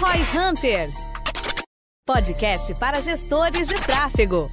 Roy Hunters. Podcast para gestores de tráfego.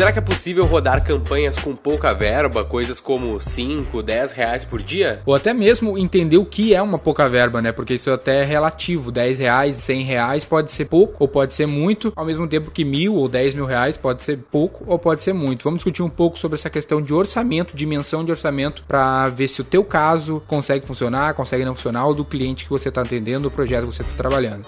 Será que é possível rodar campanhas com pouca verba, coisas como 5, 10 reais por dia? Ou até mesmo entender o que é uma pouca verba, né? Porque isso até é relativo. 10 reais, 100 reais pode ser pouco ou pode ser muito, ao mesmo tempo que mil ou 10 mil reais pode ser pouco ou pode ser muito. Vamos discutir um pouco sobre essa questão de orçamento, dimensão de orçamento, para ver se o teu caso consegue funcionar, consegue não funcionar, ou do cliente que você está atendendo, do projeto que você está trabalhando.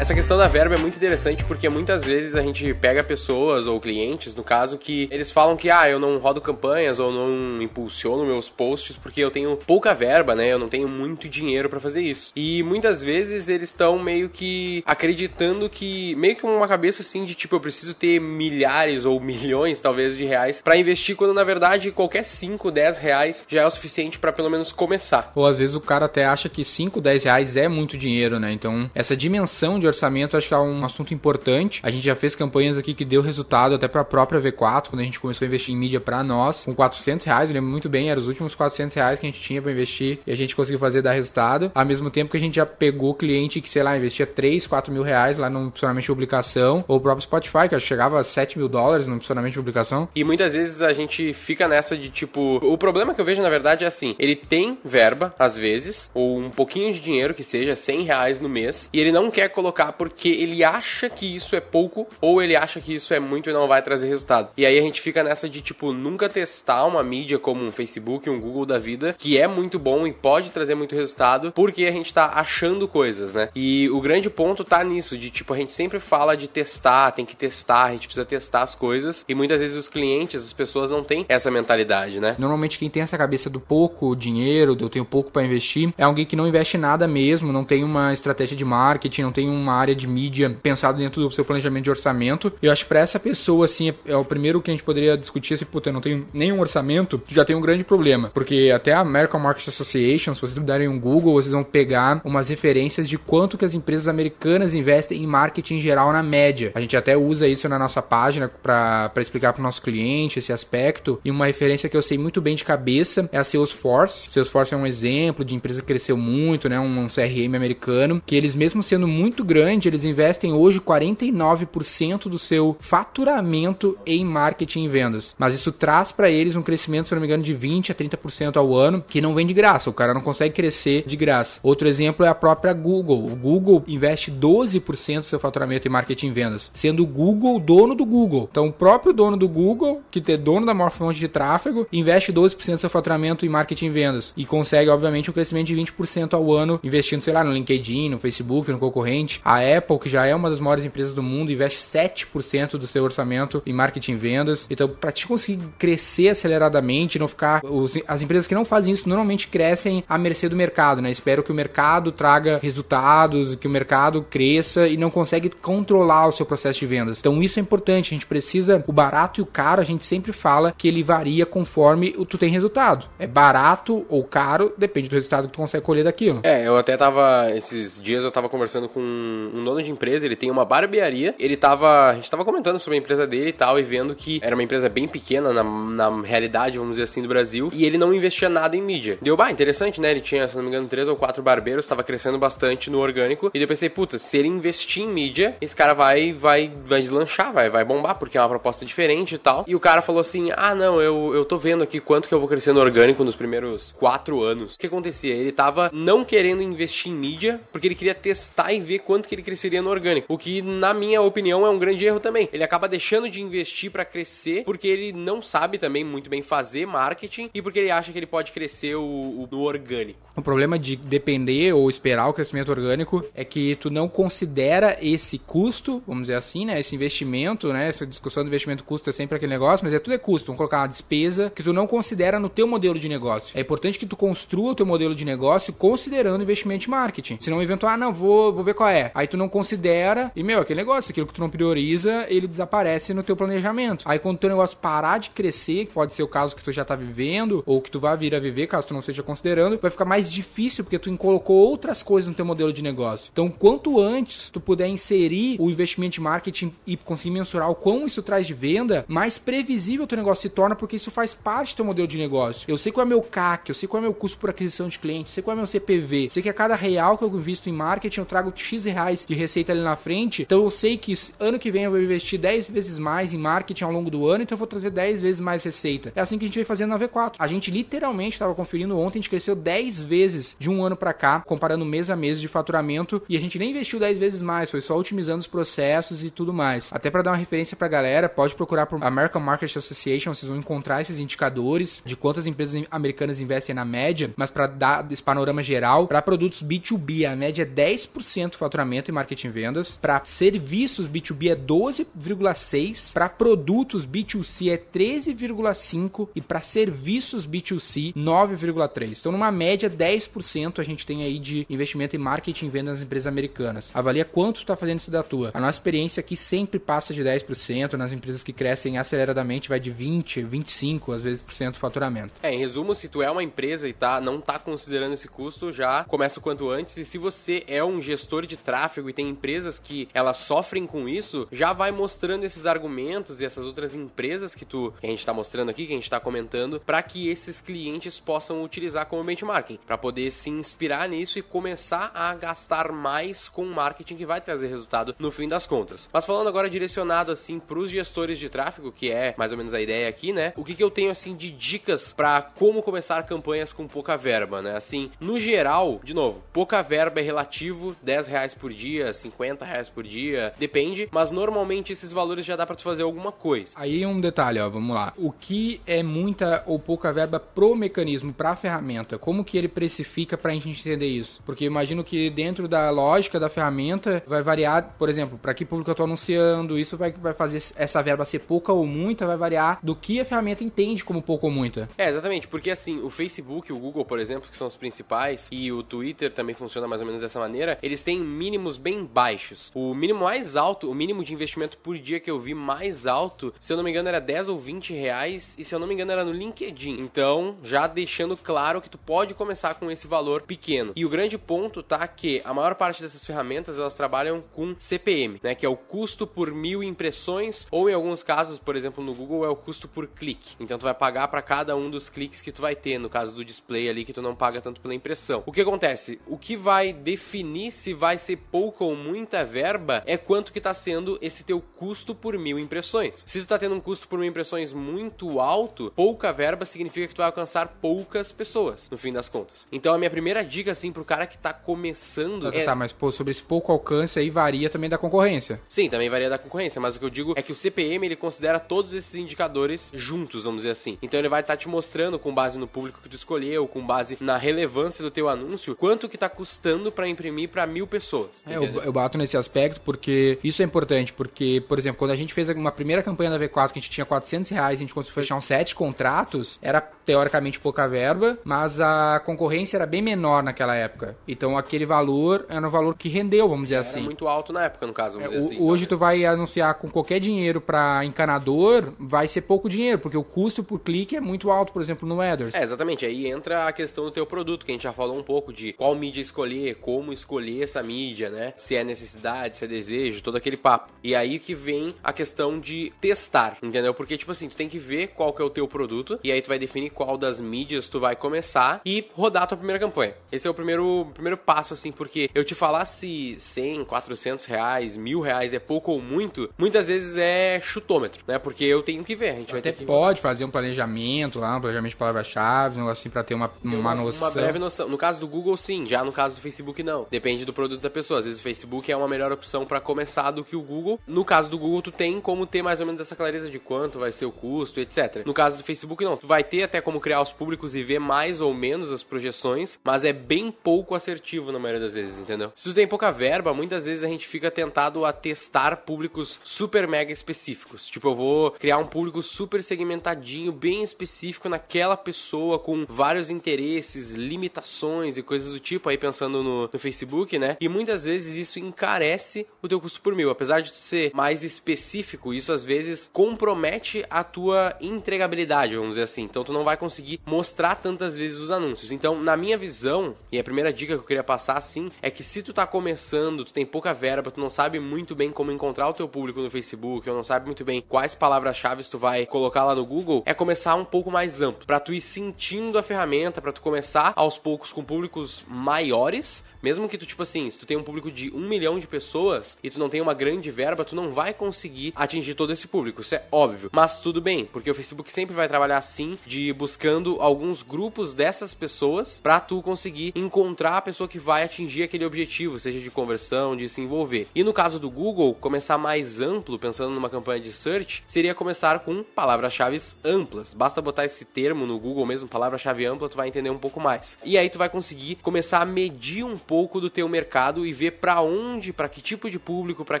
Essa questão da verba é muito interessante porque muitas vezes a gente pega pessoas ou clientes, no caso, que eles falam que ah, eu não rodo campanhas ou não impulsiono meus posts porque eu tenho pouca verba, né? Eu não tenho muito dinheiro para fazer isso. E muitas vezes eles estão meio que acreditando que meio que uma cabeça assim de tipo eu preciso ter milhares ou milhões talvez de reais para investir quando na verdade qualquer 5, 10 reais já é o suficiente para pelo menos começar. Ou às vezes o cara até acha que 5, 10 reais é muito dinheiro, né? Então essa dimensão de orçamento acho que é um assunto importante. A gente já fez campanhas aqui que deu resultado até para a própria V4, quando a gente começou a investir em mídia para nós, com 400 reais, eu lembro muito bem, eram os últimos 400 reais que a gente tinha para investir e a gente conseguiu fazer dar resultado. Ao mesmo tempo que a gente já pegou cliente que, sei lá, investia 3, 4 mil reais lá no funcionamento de publicação, ou o próprio Spotify, que chegava a 7 mil dólares no funcionamento de publicação. E muitas vezes a gente fica nessa de tipo, o problema que eu vejo na verdade é assim, ele tem verba, às vezes, ou um pouquinho de dinheiro que seja, 100 reais no mês, e ele não quer colocar porque ele acha que isso é pouco ou ele acha que isso é muito e não vai trazer resultado. E aí a gente fica nessa de tipo nunca testar uma mídia como um Facebook, um Google da vida, que é muito bom e pode trazer muito resultado, porque a gente tá achando coisas, né? E o grande ponto tá nisso, de tipo a gente sempre fala de testar, tem que testar, a gente precisa testar as coisas, e muitas vezes os clientes, as pessoas não têm essa mentalidade, né? Normalmente quem tem essa cabeça do pouco dinheiro, do eu tenho pouco para investir, é alguém que não investe nada mesmo, não tem uma estratégia de marketing, não tem uma uma área de mídia pensado dentro do seu planejamento de orçamento. Eu acho que para essa pessoa, assim, é, é o primeiro que a gente poderia discutir, assim, puta, eu não tenho nenhum orçamento, já tem um grande problema. Porque até a American Market Association, se vocês darem um Google, vocês vão pegar umas referências de quanto que as empresas americanas investem em marketing em geral na média. A gente até usa isso na nossa página para explicar para nosso cliente esse aspecto. E uma referência que eu sei muito bem de cabeça é a Salesforce. Salesforce é um exemplo de empresa que cresceu muito, né? Um CRM americano, que eles mesmo sendo muito grandes grande, eles investem hoje 49% do seu faturamento em marketing e vendas. Mas isso traz para eles um crescimento, se não me engano, de 20 a 30% ao ano, que não vem de graça. O cara não consegue crescer de graça. Outro exemplo é a própria Google. O Google investe 12% do seu faturamento em marketing e vendas, sendo o Google o dono do Google. Então, o próprio dono do Google, que é dono da maior fonte de tráfego, investe 12% do seu faturamento em marketing e vendas e consegue, obviamente, um crescimento de 20% ao ano investindo, sei lá, no LinkedIn, no Facebook, no concorrente. A Apple, que já é uma das maiores empresas do mundo, investe 7% do seu orçamento em marketing e vendas. Então, para te conseguir crescer aceleradamente, não ficar. Os, as empresas que não fazem isso normalmente crescem à mercê do mercado, né? Espero que o mercado traga resultados, que o mercado cresça e não consegue controlar o seu processo de vendas. Então, isso é importante. A gente precisa. O barato e o caro, a gente sempre fala que ele varia conforme tu tem resultado. É barato ou caro, depende do resultado que tu consegue colher daquilo. É, eu até tava. Esses dias eu tava conversando com um, dono de empresa, ele tem uma barbearia. Ele tava. A gente tava comentando sobre a empresa dele e tal, e vendo que era uma empresa bem pequena na, na realidade, vamos dizer assim, do Brasil. E ele não investia nada em mídia. Deu, bah, interessante, né? Ele tinha, se não me engano, três ou quatro barbeiros, tava crescendo bastante no orgânico. E eu pensei, puta, se ele investir em mídia, esse cara vai, vai, vai deslanchar, vai, vai bombar, porque é uma proposta diferente e tal. E o cara falou assim: ah, não, eu, eu tô vendo aqui quanto que eu vou crescer no orgânico nos primeiros quatro anos. O que acontecia? Ele tava não querendo investir em mídia, porque ele queria testar e ver quanto que ele cresceria no orgânico. O que, na minha opinião, é um grande erro também. Ele acaba deixando de investir para crescer porque ele não sabe também muito bem fazer marketing e porque ele acha que ele pode crescer o, o, orgânico. O problema de depender ou esperar o crescimento orgânico é que tu não considera esse custo, vamos dizer assim, né? Esse investimento, né? Essa discussão do investimento custo é sempre aquele negócio, mas é tudo é custo. Vamos colocar uma despesa que tu não considera no teu modelo de negócio. É importante que tu construa o teu modelo de negócio considerando investimento em marketing. Senão, eventual, ah, não, vou, vou ver qual é. É. Aí tu não considera, e meu, aquele negócio, aquilo que tu não prioriza, ele desaparece no teu planejamento. Aí quando o teu negócio parar de crescer, que pode ser o caso que tu já tá vivendo, ou que tu vai vir a viver, caso tu não esteja considerando, vai ficar mais difícil porque tu colocou outras coisas no teu modelo de negócio. Então, quanto antes tu puder inserir o investimento de marketing e conseguir mensurar o quão isso traz de venda, mais previsível o teu negócio se torna, porque isso faz parte do teu modelo de negócio. Eu sei qual é meu CAC, eu sei qual é meu custo por aquisição de cliente, eu sei qual é meu CPV, sei que a cada real que eu invisto em marketing, eu trago X reais reais de receita ali na frente. Então eu sei que ano que vem eu vou investir 10 vezes mais em marketing ao longo do ano, então eu vou trazer 10 vezes mais receita. É assim que a gente vem fazendo na V4. A gente literalmente estava conferindo ontem, a gente cresceu 10 vezes de um ano para cá, comparando mês a mês de faturamento, e a gente nem investiu 10 vezes mais, foi só otimizando os processos e tudo mais. Até para dar uma referência para a galera, pode procurar por American Market Association, vocês vão encontrar esses indicadores de quantas empresas americanas investem na média, mas para dar esse panorama geral, para produtos B2B, a média é 10% faturamento planejamento e marketing e vendas. Para serviços B2B é 12,6, para produtos B2C é 13,5 e para serviços B2C 9,3. Então, numa média 10% a gente tem aí de investimento em marketing e vendas nas empresas americanas. Avalia quanto tu tá fazendo isso da tua. A nossa experiência aqui sempre passa de 10%, nas empresas que crescem aceleradamente vai de 20, 25, às vezes por cento do faturamento. É, em resumo, se tu é uma empresa e tá não tá considerando esse custo, já começa o quanto antes e se você é um gestor de tráfego tráfego e tem empresas que elas sofrem com isso, já vai mostrando esses argumentos e essas outras empresas que tu que a gente tá mostrando aqui, que a gente tá comentando, para que esses clientes possam utilizar como benchmarking, para poder se inspirar nisso e começar a gastar mais com marketing que vai trazer resultado no fim das contas. Mas falando agora direcionado assim para os gestores de tráfego, que é mais ou menos a ideia aqui, né? O que, que eu tenho assim de dicas para como começar campanhas com pouca verba, né? Assim, no geral, de novo, pouca verba é relativo, 10 reais por por dia, 50 reais por dia, depende, mas normalmente esses valores já dá para tu fazer alguma coisa. Aí um detalhe, ó, vamos lá. O que é muita ou pouca verba pro mecanismo, pra ferramenta? Como que ele precifica pra gente entender isso? Porque imagino que dentro da lógica da ferramenta vai variar, por exemplo, para que público eu tô anunciando, isso vai, vai fazer essa verba ser pouca ou muita, vai variar do que a ferramenta entende como pouco ou muita. É, exatamente, porque assim, o Facebook, o Google, por exemplo, que são os principais, e o Twitter também funciona mais ou menos dessa maneira, eles têm mínimo mínimos bem baixos. O mínimo mais alto, o mínimo de investimento por dia que eu vi mais alto, se eu não me engano, era 10 ou 20 reais, e se eu não me engano, era no LinkedIn. Então, já deixando claro que tu pode começar com esse valor pequeno. E o grande ponto tá que a maior parte dessas ferramentas elas trabalham com CPM, né? Que é o custo por mil impressões, ou em alguns casos, por exemplo, no Google, é o custo por clique. Então tu vai pagar para cada um dos cliques que tu vai ter, no caso do display ali, que tu não paga tanto pela impressão. O que acontece? O que vai definir se vai ser pouca ou muita verba é quanto que tá sendo esse teu custo por mil impressões. Se tu tá tendo um custo por mil impressões muito alto, pouca verba significa que tu vai alcançar poucas pessoas, no fim das contas. Então a minha primeira dica, assim, pro cara que tá começando. Tá, é... tá mas pô, sobre esse pouco alcance aí varia também da concorrência. Sim, também varia da concorrência, mas o que eu digo é que o CPM ele considera todos esses indicadores juntos, vamos dizer assim. Então ele vai estar tá te mostrando com base no público que tu escolheu, com base na relevância do teu anúncio, quanto que tá custando para imprimir para mil pessoas. É, eu, eu, bato nesse aspecto porque isso é importante, porque, por exemplo, quando a gente fez uma primeira campanha da V4 que a gente tinha 400 reais, a gente conseguiu fechar uns 7 contratos, era teoricamente pouca verba, mas a concorrência era bem menor naquela época. Então aquele valor era um valor que rendeu, vamos dizer era assim. muito alto na época, no caso, vamos é, dizer assim. Hoje talvez. Então, tu né? vai anunciar com qualquer dinheiro para encanador, vai ser pouco dinheiro, porque o custo por clique é muito alto, por exemplo, no AdWords. É, exatamente. Aí entra a questão do teu produto, que a gente já falou um pouco de qual mídia escolher, como escolher essa mídia, né? Se é necessidade, se é desejo, todo aquele papo. E aí que vem a questão de testar, entendeu? Porque, tipo assim, tu tem que ver qual que é o teu produto e aí tu vai definir qual das mídias tu vai começar e rodar a tua primeira campanha. Esse é o primeiro, primeiro passo, assim, porque eu te falar se 100, 400 reais, mil reais é pouco ou muito, muitas vezes é chutômetro, né? Porque eu tenho que ver, a gente vai ter que... pode fazer um planejamento lá, um planejamento de palavras chave um assim, pra ter uma, uma, uma noção. Uma breve noção. No caso do Google, sim. Já no caso do Facebook, não. Depende do produto da pessoa às vezes o Facebook é uma melhor opção para começar do que o Google. No caso do Google, tu tem como ter mais ou menos essa clareza de quanto vai ser o custo, etc. No caso do Facebook, não. Tu vai ter até como criar os públicos e ver mais ou menos as projeções, mas é bem pouco assertivo na maioria das vezes, entendeu? Se tu tem pouca verba, muitas vezes a gente fica tentado a testar públicos super mega específicos. Tipo, eu vou criar um público super segmentadinho, bem específico naquela pessoa, com vários interesses, limitações e coisas do tipo, aí pensando no, no Facebook, né? E muitas vezes vezes isso encarece o teu custo por mil. Apesar de ser mais específico, isso às vezes compromete a tua entregabilidade, vamos dizer assim. Então tu não vai conseguir mostrar tantas vezes os anúncios. Então, na minha visão, e a primeira dica que eu queria passar assim, é que se tu tá começando, tu tem pouca verba, tu não sabe muito bem como encontrar o teu público no Facebook, ou não sabe muito bem quais palavras-chave tu vai colocar lá no Google, é começar um pouco mais amplo, para tu ir sentindo a ferramenta, para tu começar aos poucos com públicos maiores, mesmo que tu, tipo assim, se tu tem um público de um milhão de pessoas e tu não tem uma grande verba, tu não vai conseguir atingir todo esse público. Isso é óbvio. Mas tudo bem, porque o Facebook sempre vai trabalhar assim, de buscando alguns grupos dessas pessoas pra tu conseguir encontrar a pessoa que vai atingir aquele objetivo, seja de conversão, de se envolver. E no caso do Google, começar mais amplo, pensando numa campanha de search, seria começar com palavras-chave amplas. Basta botar esse termo no Google mesmo, palavra-chave ampla, tu vai entender um pouco mais. E aí tu vai conseguir começar a medir um pouco do teu mercado e ver para onde, para que tipo de público, para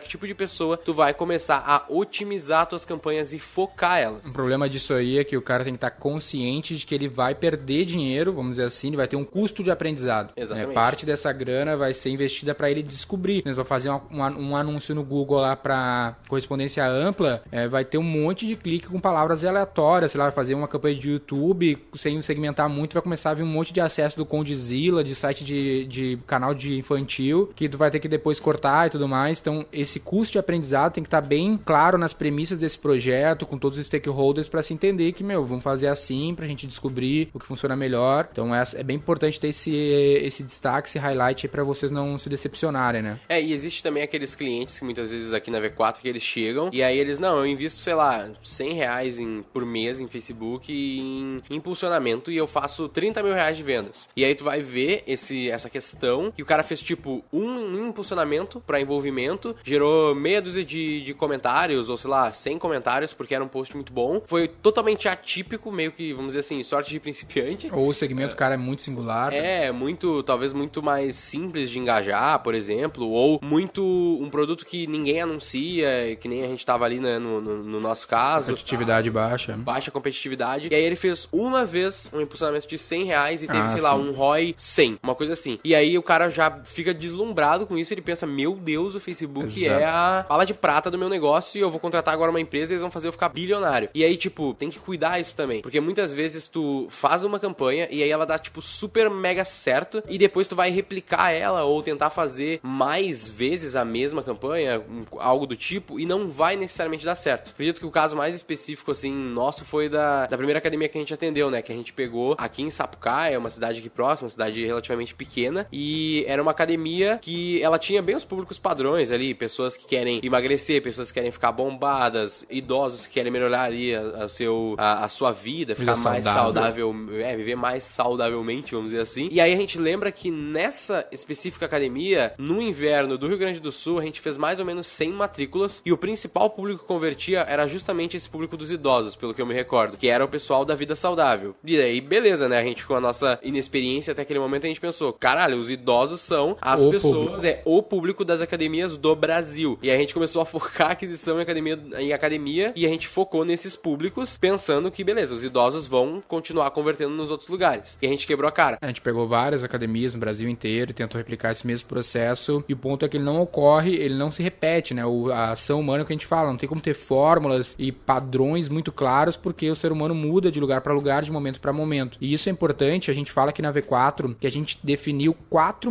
que tipo de pessoa tu vai começar a otimizar tuas campanhas e focar elas. O problema disso aí é que o cara tem que estar tá consciente de que ele vai perder dinheiro, vamos dizer assim, ele vai ter um custo de aprendizado. Né? Exatamente. Né? Parte dessa grana vai ser investida para ele descobrir. Ele Vai fazer um, um, anúncio no Google lá para correspondência ampla, é, vai ter um monte de clique com palavras aleatórias, sei lá, fazer uma campanha de YouTube sem segmentar muito, vai começar a vir um monte de acesso do Condizila, de site de, de canal canal de infantil, que tu vai ter que depois cortar e tudo mais. Então, esse custo de aprendizado tem que estar tá bem claro nas premissas desse projeto, com todos os stakeholders, para se entender que, meu, vamos fazer assim pra gente descobrir o que funciona melhor. Então, é, é bem importante ter esse, esse destaque, esse highlight para vocês não se decepcionarem, né? É, e existe também aqueles clientes que muitas vezes aqui na V4 que eles chegam e aí eles, não, eu invisto, sei lá, 100 reais em, por mês em Facebook em impulsionamento e eu faço 30 mil reais de vendas. E aí tu vai ver esse, essa questão que e o cara fez tipo um impulsionamento para envolvimento, gerou meia dúzia de, de comentários, ou sei lá, 100 comentários, porque era um post muito bom. Foi totalmente atípico, meio que, vamos dizer assim, sorte de principiante. Ou o segmento, é, cara, é muito singular. É, muito, talvez muito mais simples de engajar, por exemplo, ou muito um produto que ninguém anuncia, que nem a gente tava ali né, no, no, no, nosso caso. Competitividade tá? baixa. Baixa competitividade. E aí ele fez uma vez um impulsionamento de 100 reais e teve, ah, sei sim. lá, um ROI 100, uma coisa assim. E aí o cara cara já fica deslumbrado com isso, ele pensa, meu Deus, o Facebook é Exato. é a fala de prata do meu negócio e eu vou contratar agora uma empresa e eles vão fazer eu ficar bilionário. E aí, tipo, tem que cuidar isso também, porque muitas vezes tu faz uma campanha e aí ela dá, tipo, super mega certo e depois tu vai replicar ela ou tentar fazer mais vezes a mesma campanha, algo do tipo, e não vai necessariamente dar certo. Acredito que o caso mais específico, assim, nosso foi da, da primeira academia que a gente atendeu, né? Que a gente pegou aqui em Sapucaia, uma cidade aqui próxima, uma cidade relativamente pequena, e era uma academia que ela tinha bem os públicos padrões ali, pessoas que querem emagrecer, pessoas que querem ficar bombadas, idosos que querem melhorar ali a, a seu, a, a, sua vida, ficar vida mais saudável. saudável, é, viver mais saudavelmente, vamos dizer assim. E aí a gente lembra que nessa específica academia, no inverno do Rio Grande do Sul, a gente fez mais ou menos 100 matrículas e o principal público que convertia era justamente esse público dos idosos, pelo que eu me recordo, que era o pessoal da vida saudável. E aí, beleza, né? A gente com a nossa inexperiência até aquele momento a gente pensou, caralho, os idosos famosos são as o pessoas, público. é o público das academias do Brasil. E a gente começou a focar a aquisição em academia, em academia e a gente focou nesses públicos, pensando que, beleza, os idosos vão continuar convertendo nos outros lugares. E a gente quebrou a cara. A gente pegou várias academias no Brasil inteiro e tentou replicar esse mesmo processo. E o ponto é que ele não ocorre, ele não se repete, né? O, a ação humana é que a gente fala, não tem como ter fórmulas e padrões muito claros, porque o ser humano muda de lugar para lugar, de momento para momento. E isso é importante, a gente fala aqui na V4 que a gente definiu quatro quatro momentos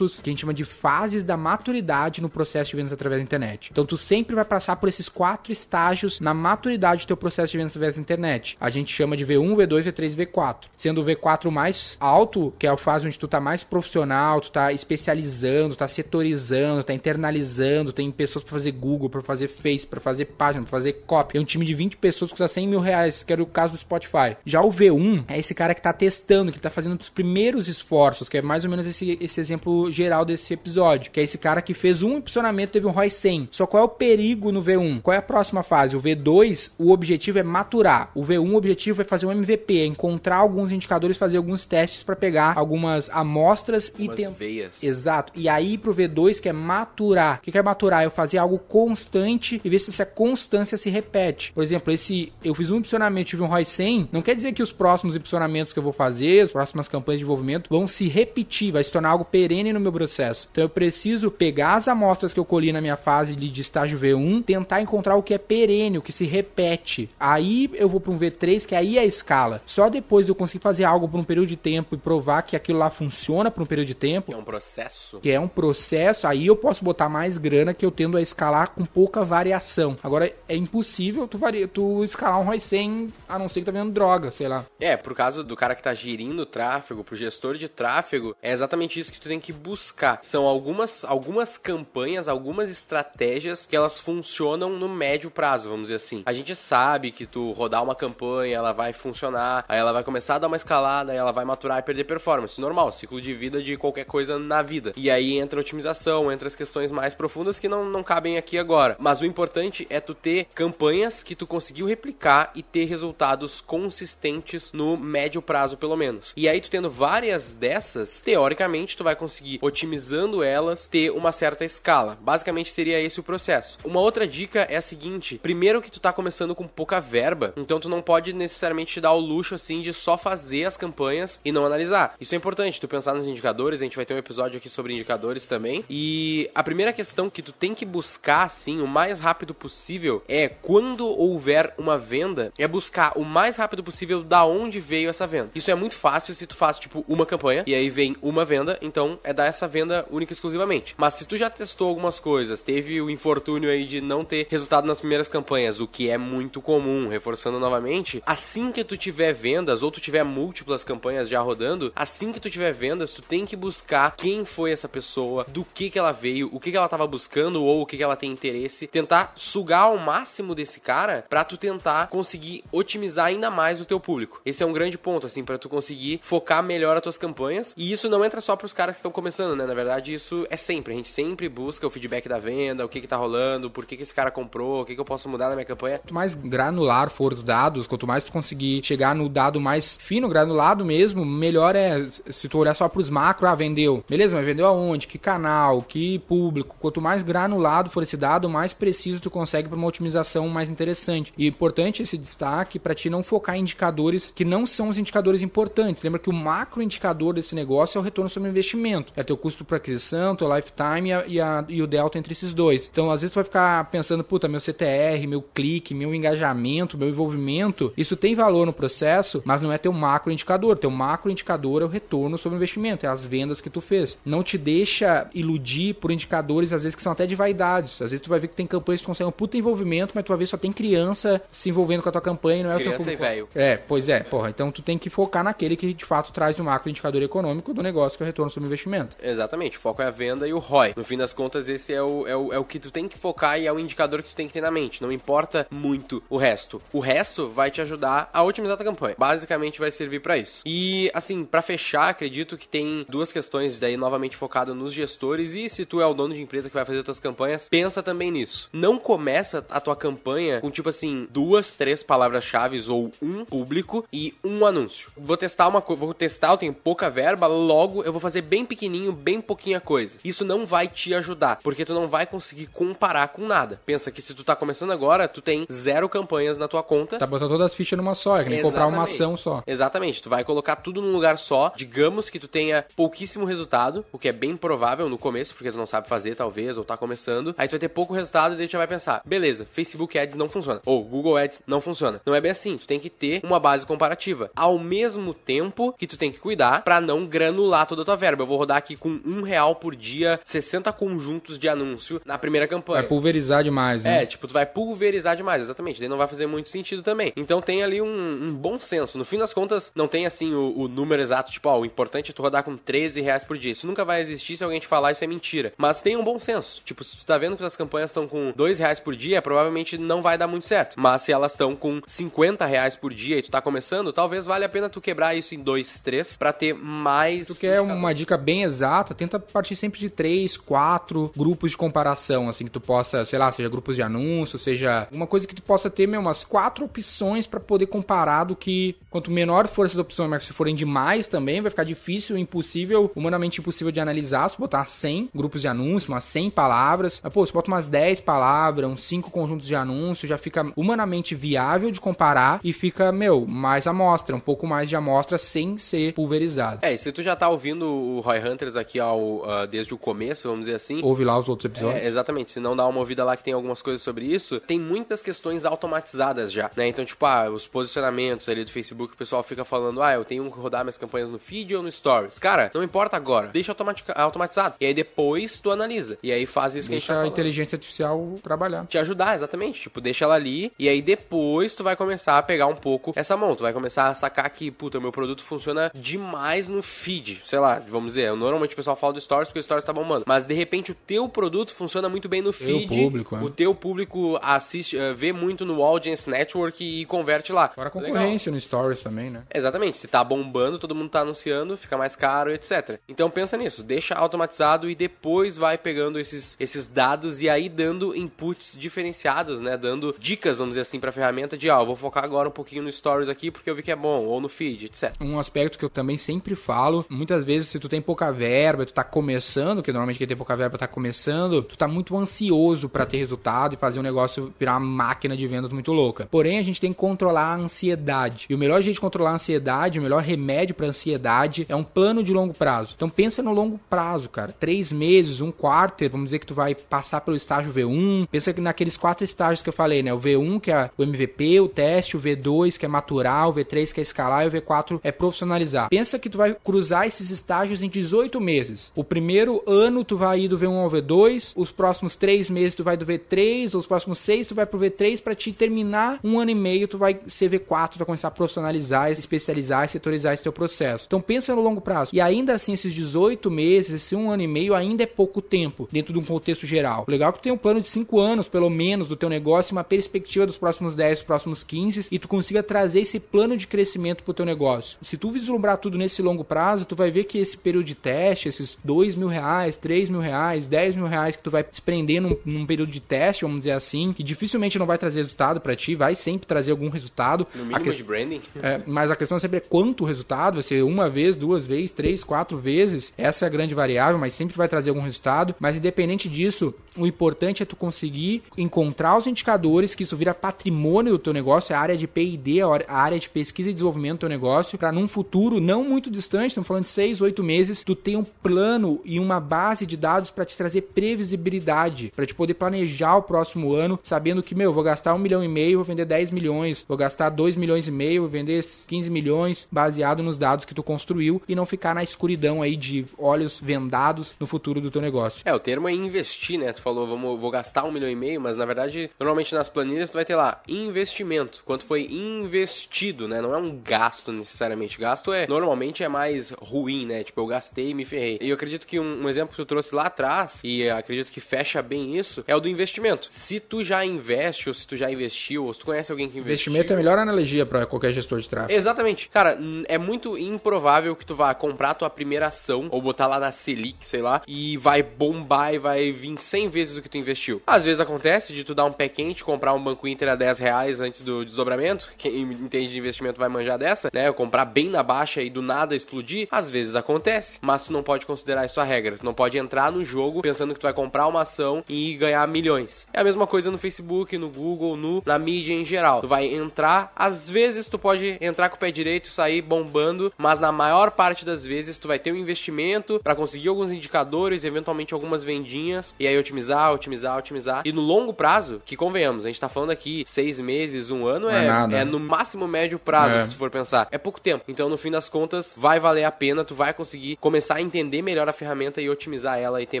que a gente chama de fases da maturidade no processo de vendas através da internet. Então tu sempre vai passar por esses quatro estágios na maturidade do teu processo de vendas através da internet. A gente chama de V1, V2, V3, V4. Sendo o V4 mais alto, que é a fase onde tu tá mais profissional, tu tá especializando, tá setorizando, tá internalizando, tem pessoas para fazer Google, para fazer Face, para fazer página, pra fazer copy. É um time de 20 pessoas que custa 100 mil reais, que era o caso do Spotify. Já o V1 é esse cara que tá testando, que tá fazendo os primeiros esforços, que é mais ou menos esse, esse exemplo geral desse episódio, que é esse cara que fez um impulsionamento, teve um ROI 100. Só qual é o perigo no V1? Qual é a próxima fase? O V2, o objetivo é maturar. O V1, o objetivo é fazer um MVP, é encontrar alguns indicadores, fazer alguns testes para pegar algumas amostras algumas e tem... veias. Exato. E aí pro V2 que é maturar. O que é maturar? É eu fazer algo constante e ver se essa constância se repete. Por exemplo, esse eu fiz um impulsionamento, tive um ROI 100, não quer dizer que os próximos impulsionamentos que eu vou fazer, as próximas campanhas de envolvimento vão se repetir, vai se tornar algo perene no meu processo. Então eu preciso pegar as amostras que eu colhi na minha fase de estágio V1, tentar encontrar o que é perene, o que se repete. Aí eu vou para um V3, que aí é a escala. Só depois eu consigo fazer algo por um período de tempo e provar que aquilo lá funciona por um período de tempo. Que é um processo. Que é um processo. Aí eu posso botar mais grana que eu tendo a escalar com pouca variação. Agora, é impossível tu, varia, tu escalar um ROI 100, a não ser que tá vendo droga, sei lá. É, por causa do cara que tá gerindo tráfego, pro gestor de tráfego, é exatamente isso disso que tu tem que buscar. São algumas, algumas campanhas, algumas estratégias que elas funcionam no médio prazo, vamos dizer assim. A gente sabe que tu rodar uma campanha, ela vai funcionar, aí ela vai começar a dar uma escalada, aí ela vai maturar e perder performance. Normal, ciclo de vida de qualquer coisa na vida. E aí entra a otimização, entra as questões mais profundas que não, não cabem aqui agora. Mas o importante é tu ter campanhas que tu conseguiu replicar e ter resultados consistentes no médio prazo, pelo menos. E aí tu tendo várias dessas, teoricamente tu vai conseguir, otimizando elas, ter uma certa escala. Basicamente seria esse o processo. Uma outra dica é a seguinte: primeiro que tu tá começando com pouca verba, então tu não pode necessariamente te dar o luxo assim de só fazer as campanhas e não analisar. Isso é importante, tu pensar nos indicadores, a gente vai ter um episódio aqui sobre indicadores também. E a primeira questão que tu tem que buscar assim o mais rápido possível é quando houver uma venda, é buscar o mais rápido possível da onde veio essa venda. Isso é muito fácil se tu faz tipo uma campanha e aí vem uma venda então é dar essa venda única e exclusivamente. Mas se tu já testou algumas coisas, teve o infortúnio aí de não ter resultado nas primeiras campanhas, o que é muito comum, reforçando novamente, assim que tu tiver vendas ou tu tiver múltiplas campanhas já rodando, assim que tu tiver vendas, tu tem que buscar quem foi essa pessoa, do que que ela veio, o que que ela tava buscando ou o que que ela tem interesse, tentar sugar ao máximo desse cara para tu tentar conseguir otimizar ainda mais o teu público. Esse é um grande ponto assim para tu conseguir focar melhor as tuas campanhas e isso não entra só para os caras que estão começando, né? Na verdade, isso é sempre. A gente sempre busca o feedback da venda, o que, que tá rolando, por que, que esse cara comprou, o que, que eu posso mudar na minha campanha. Quanto mais granular for os dados, quanto mais tu conseguir chegar no dado mais fino, granulado mesmo, melhor é se tu olhar só pros macro, ah, vendeu. Beleza, mas vendeu aonde? Que canal? Que público? Quanto mais granulado for esse dado, mais preciso tu consegue para uma otimização mais interessante. E é importante esse destaque para ti não focar em indicadores que não são os indicadores importantes. Lembra que o macro indicador desse negócio é o retorno sobre investimento investimento. É teu custo para aquisição, teu lifetime e, a, e, a, e, o delta entre esses dois. Então, às vezes tu vai ficar pensando, puta, meu CTR, meu clique, meu engajamento, meu envolvimento, isso tem valor no processo, mas não é teu macro indicador. Teu macro indicador é o retorno sobre o investimento, é as vendas que tu fez. Não te deixa iludir por indicadores, às vezes, que são até de vaidades. Às vezes tu vai ver que tem campanhas que conseguem um puta envolvimento, mas tu vai ver só tem criança se envolvendo com a tua campanha e não é criança o teu público. velho. É, pois é, porra. Então tu tem que focar naquele que de fato traz o um macro indicador econômico do negócio, que é o retorno sobre investimento. Exatamente, o foco é a venda e o ROI. No fim das contas, esse é o, é o, é o que tu tem que focar e é o indicador que tu tem que ter na mente. Não importa muito o resto. O resto vai te ajudar a otimizar a tua campanha. Basicamente vai servir para isso. E assim, para fechar, acredito que tem duas questões daí novamente focado nos gestores e se tu é o dono de empresa que vai fazer tuas campanhas, pensa também nisso. Não começa a tua campanha com tipo assim, duas, três palavras-chave ou um público e um anúncio. Vou testar uma coisa, vou testar, eu tenho pouca verba, logo eu vou fazer fazer bem pequenininho, bem pouquinha coisa. Isso não vai te ajudar, porque tu não vai conseguir comparar com nada. Pensa que se tu tá começando agora, tu tem zero campanhas na tua conta. Tá botando todas as fichas numa só, é que nem comprar uma ação só. Exatamente, tu vai colocar tudo num lugar só. Digamos que tu tenha pouquíssimo resultado, o que é bem provável no começo, porque tu não sabe fazer, talvez, ou tá começando. Aí tu vai ter pouco resultado e daí tu vai pensar, beleza, Facebook Ads não funciona, ou Google Ads não funciona. Não é bem assim, tu tem que ter uma base comparativa. Ao mesmo tempo que tu tem que cuidar para não granular toda a tua verba. Eu vou rodar aqui com um real por dia, 60 conjuntos de anúncio na primeira campanha. Vai pulverizar demais, né? É, tipo, tu vai pulverizar demais, exatamente. Daí não vai fazer muito sentido também. Então tem ali um, um bom senso. No fim das contas, não tem assim o, o número exato, tipo, ó, o importante é tu rodar com 13 reais por dia. Isso nunca vai existir se alguém te falar isso é mentira. Mas tem um bom senso. Tipo, se tu tá vendo que as campanhas estão com 2 reais por dia, provavelmente não vai dar muito certo. Mas se elas estão com 50 reais por dia e tu tá começando, talvez valha a pena tu quebrar isso em 2, 3 para ter mais. Tu quer uma dica bem exata, tenta partir sempre de três, quatro grupos de comparação, assim, que tu possa, sei lá, seja grupos de anúncio, seja uma coisa que tu possa ter, meu, umas quatro opções para poder comparar do que quanto menor for essas opções, mas se forem demais também, vai ficar difícil, impossível, humanamente impossível de analisar, se botar 100 grupos de anúncio, umas 100 palavras, mas, ah, pô, se bota umas 10 palavras, uns 5 conjuntos de anúncio, já fica humanamente viável de comparar e fica, meu, mais amostra, um pouco mais de amostra sem ser pulverizado. É, e se tu já tá ouvindo o Roy Hunters aqui ao, uh, desde o começo, vamos dizer assim. Ouve lá os outros episódios. É, exatamente. Se não dá uma ouvida lá que tem algumas coisas sobre isso, tem muitas questões automatizadas já, né? Então, tipo, ah, os posicionamentos ali do Facebook, o pessoal fica falando, ah, eu tenho que rodar minhas campanhas no feed ou no stories. Cara, não importa agora. Deixa automatizado. E aí depois tu analisa. E aí faz isso deixa que a gente tá falando. a inteligência artificial trabalhar. Te ajudar, exatamente. Tipo, deixa ela ali e aí depois tu vai começar a pegar um pouco essa mão. Tu vai começar a sacar que, puta, meu produto funciona demais no feed. Sei lá, vamos dizer. Normalmente o pessoal fala do Stories porque o Stories tá bombando. Mas de repente o teu produto funciona muito bem no feed. O, público, é. o teu público assiste, eh, vê muito no Audience Network e converte lá. Agora a tá concorrência Legal. no Stories também, né? Exatamente. Se tá bombando, todo mundo tá anunciando, fica mais caro, etc. Então pensa nisso, deixa automatizado e depois vai pegando esses, esses dados e aí dando inputs diferenciados, né? Dando dicas, vamos dizer assim, pra ferramenta de, ah, vou focar agora um pouquinho no Stories aqui porque eu vi que é bom, ou no feed, etc. Um aspecto que eu também sempre falo, muitas vezes se tu tem pouca verba, tu tá começando, que normalmente quem tem pouca verba tá começando, tu tá muito ansioso para ter resultado e fazer um negócio virar uma máquina de vendas muito louca. Porém, a gente tem que controlar a ansiedade. E o melhor jeito de controlar a ansiedade, o melhor remédio para ansiedade é um plano de longo prazo. Então pensa no longo prazo, cara. Três meses, um quarto, vamos dizer que tu vai passar pelo estágio V1. Pensa que naqueles quatro estágios que eu falei, né? O V1 que é o MVP, o teste, o V2 que é maturar, o V3 que é escalar e o V4 é profissionalizar. Pensa que tu vai cruzar esses estágios estágios em 18 meses. O primeiro ano tu vai ir do V1 ao V2, os próximos 3 meses tu vai do V3, os próximos 6 tu vai pro V3 para te terminar um ano e meio tu vai ser V4, tu vai começar a profissionalizar, especializar e setorizar esse teu processo. Então pensa no longo prazo. E ainda assim esses 18 meses, esse um ano e meio ainda é pouco tempo dentro de um contexto geral. O legal é que tu tem um plano de 5 anos pelo menos do teu negócio, uma perspectiva dos próximos 10, próximos 15 e tu consiga trazer esse plano de crescimento pro teu negócio. Se tu vislumbrar tudo nesse longo prazo, tu vai ver que esse período de teste, esses dois mil reais, três mil reais, dez mil reais que tu vai desprender num, num período de teste, vamos dizer assim, que dificilmente não vai trazer resultado para ti, vai sempre trazer algum resultado. No mínimo que... de branding. É, mas a questão sempre é quanto resultado, vai ser uma vez, duas vezes, três, quatro vezes, essa é a grande variável, mas sempre vai trazer algum resultado. Mas independente disso, o importante é tu conseguir encontrar os indicadores, que isso vira patrimônio do teu negócio, é a área de P&D, a área de pesquisa e desenvolvimento do teu negócio, para num futuro não muito distante, estamos falando de seis, oito meses, tu tem um plano e uma base de dados para te trazer previsibilidade, para te poder planejar o próximo ano, sabendo que, meu, vou gastar um milhão e meio, vou vender 10 milhões, vou gastar 2 milhões e meio, vou vender 15 milhões, baseado nos dados que tu construiu e não ficar na escuridão aí de olhos vendados no futuro do teu negócio. É, o termo é investir, né? Tu falou, vamos, vou gastar um milhão e meio, mas na verdade, normalmente nas planilhas tu vai ter lá investimento, quanto foi investido, né? Não é um gasto necessariamente. Gasto é, normalmente é mais ruim, né? Tipo, Tipo, eu gastei e me ferrei. E eu acredito que um, um exemplo que tu trouxe lá atrás, e acredito que fecha bem isso, é o do investimento. Se tu já investe, ou se tu já investiu, ou se tu conhece alguém que investiu. Investimento é a melhor analogia para qualquer gestor de tráfego. Exatamente. Cara, é muito improvável que tu vá comprar tua primeira ação, ou botar lá na Selic, sei lá, e vai bombar e vai vir 100 vezes o que tu investiu. Às vezes acontece de tu dar um pé quente, comprar um banco Inter a 10 reais antes do desdobramento. Quem entende de investimento vai manjar dessa, né? comprar bem na baixa e do nada explodir. Às vezes acontece acontece, mas tu não pode considerar isso a regra. Tu não pode entrar no jogo pensando que tu vai comprar uma ação e ganhar milhões. É a mesma coisa no Facebook, no Google, no, na mídia em geral. Tu vai entrar, às vezes tu pode entrar com o pé direito e sair bombando, mas na maior parte das vezes tu vai ter um investimento para conseguir alguns indicadores, eventualmente algumas vendinhas e aí otimizar, otimizar, otimizar. E no longo prazo, que convenhamos, a gente tá falando aqui seis meses, um ano, é, é, é né? no máximo médio prazo, é. se tu for pensar. É pouco tempo. Então, no fim das contas, vai valer a pena, tu vai conseguir conseguir começar a entender melhor a ferramenta e otimizar ela e ter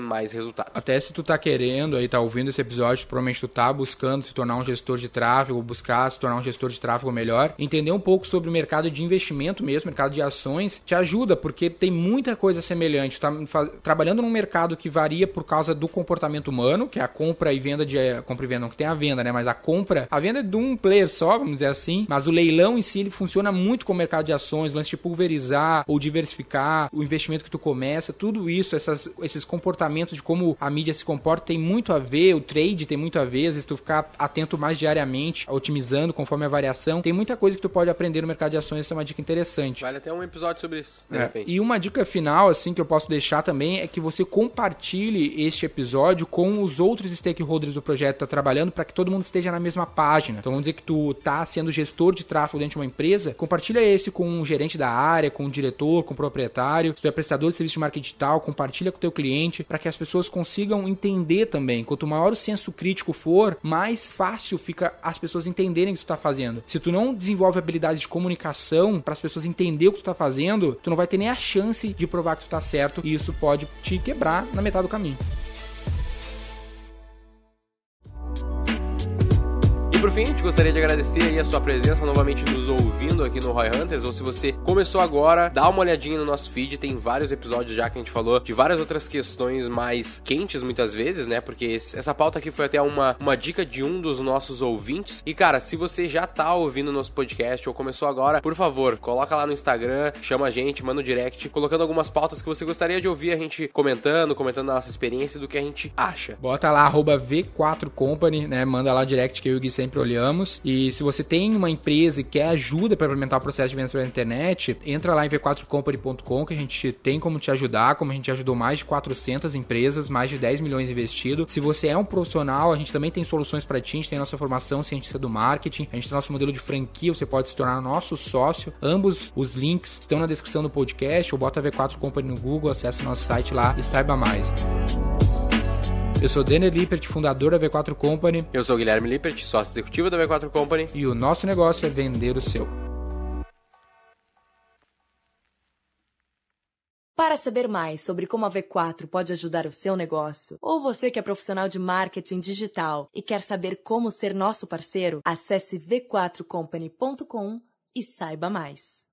mais resultados. Até se tu tá querendo aí, tá ouvindo esse episódio, provavelmente tu tá buscando se tornar um gestor de tráfego, buscar se tornar um gestor de tráfego melhor, entender um pouco sobre o mercado de investimento mesmo, mercado de ações, te ajuda, porque tem muita coisa semelhante. Tá trabalhando num mercado que varia por causa do comportamento humano, que é a compra e venda de. Eh, compra e venda, não que tem a venda, né? Mas a compra. A venda é de um player só, vamos dizer assim. Mas o leilão em si ele funciona muito com o mercado de ações, lance de pulverizar ou diversificar, o investimento que tu começa, tudo isso, essas, esses comportamentos de como a mídia se comporta tem muito a ver, o trade tem muito a ver, às vezes tu ficar atento mais diariamente, otimizando conforme a variação, tem muita coisa que tu pode aprender no mercado de ações, essa é uma dica interessante. Vale até um episódio sobre isso. É. E uma dica final, assim, que eu posso deixar também é que você compartilhe este episódio com os outros stakeholders do projeto que tá trabalhando para que todo mundo esteja na mesma página. Então vamos dizer que tu tá sendo gestor de tráfego dentro de uma empresa, compartilha esse com um gerente da área, com um diretor, com um proprietário, que tu é prestador de serviço de marketing digital, compartilha com o teu cliente para que as pessoas consigam entender também. Quanto maior o senso crítico for, mais fácil fica as pessoas entenderem o que tu tá fazendo. Se tu não desenvolve habilidades de comunicação para as pessoas entender o que tu tá fazendo, tu não vai ter nem a chance de provar que tu tá certo e isso pode te quebrar na metade do caminho. Por fim, a gente gostaria de agradecer aí a sua presença novamente nos ouvindo aqui no Roy Hunters, ou se você começou agora, dá uma olhadinha no nosso feed, tem vários episódios já que a gente falou de várias outras questões mais quentes muitas vezes, né? Porque esse, essa pauta aqui foi até uma, uma dica de um dos nossos ouvintes. E cara, se você já tá ouvindo nosso podcast ou começou agora, por favor, coloca lá no Instagram, chama a gente, manda um direct, colocando algumas pautas que você gostaria de ouvir a gente comentando, comentando a nossa experiência do que a gente acha. Bota lá, V4Company, né? Manda lá direct que eu e o Gui sempre sempre olhamos. E se você tem uma empresa e quer ajuda para implementar o processo de vendas pela internet, entra lá em v4company.com que a gente tem como te ajudar, como a gente ajudou mais de 400 empresas, mais de 10 milhões investido. Se você é um profissional, a gente também tem soluções para ti, a gente tem nossa formação cientista do marketing, a gente tem nosso modelo de franquia, você pode se tornar nosso sócio. Ambos os links estão na descrição do podcast, ou bota V4 Company no Google, acessa nosso site lá e saiba mais. Eu sou Daniel Lippert, fundador da V4 Company. Eu sou Guilherme Lippert, sócio executivo da V4 Company. E o nosso negócio é vender o seu. Para saber mais sobre como a V4 pode ajudar o seu negócio, ou você que é profissional de marketing digital e quer saber como ser nosso parceiro, acesse v4company.com e saiba mais.